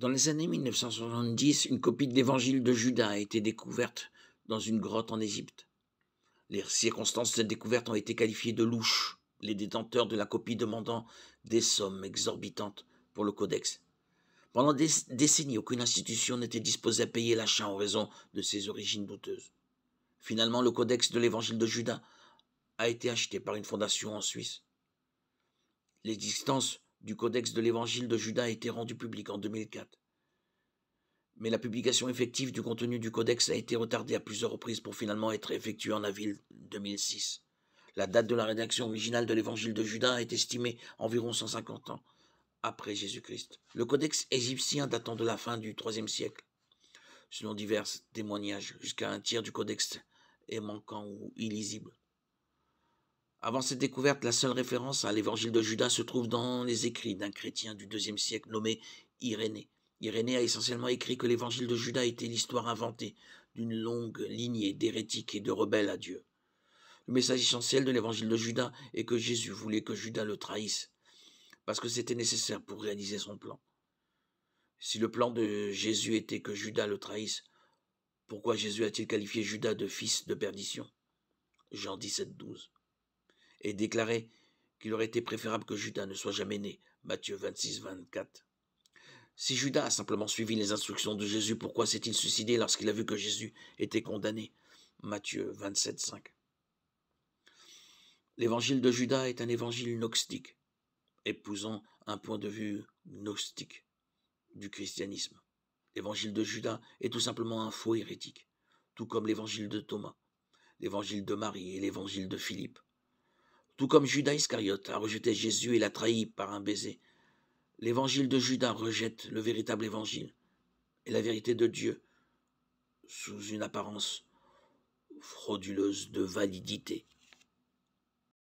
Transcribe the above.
Dans les années 1970, une copie de l'évangile de Judas a été découverte dans une grotte en Égypte. Les circonstances de cette découverte ont été qualifiées de louches, les détenteurs de la copie demandant des sommes exorbitantes pour le codex. Pendant des décennies, aucune institution n'était disposée à payer l'achat en raison de ses origines douteuses. Finalement, le codex de l'évangile de Judas a été acheté par une fondation en Suisse. L'existence du Codex de l'Évangile de Judas a été rendu public en 2004. Mais la publication effective du contenu du Codex a été retardée à plusieurs reprises pour finalement être effectuée en avril 2006. La date de la rédaction originale de l'Évangile de Judas est estimée environ 150 ans après Jésus-Christ. Le Codex égyptien datant de la fin du IIIe siècle. Selon divers témoignages, jusqu'à un tiers du Codex est manquant ou illisible. Avant cette découverte, la seule référence à l'évangile de Judas se trouve dans les écrits d'un chrétien du IIe siècle nommé Irénée. Irénée a essentiellement écrit que l'évangile de Judas était l'histoire inventée d'une longue lignée d'hérétiques et de rebelles à Dieu. Le message essentiel de l'évangile de Judas est que Jésus voulait que Judas le trahisse, parce que c'était nécessaire pour réaliser son plan. Si le plan de Jésus était que Judas le trahisse, pourquoi Jésus a-t-il qualifié Judas de fils de perdition Jean 17, 12 et déclarait qu'il aurait été préférable que Judas ne soit jamais né. Matthieu 26, 24. Si Judas a simplement suivi les instructions de Jésus, pourquoi s'est-il suicidé lorsqu'il a vu que Jésus était condamné Matthieu 27, 5. L'évangile de Judas est un évangile gnostique, épousant un point de vue gnostique du christianisme. L'évangile de Judas est tout simplement un faux hérétique, tout comme l'évangile de Thomas, l'évangile de Marie et l'évangile de Philippe tout comme Judas Iscariote a rejeté Jésus et l'a trahi par un baiser. L'évangile de Judas rejette le véritable évangile et la vérité de Dieu sous une apparence frauduleuse de validité.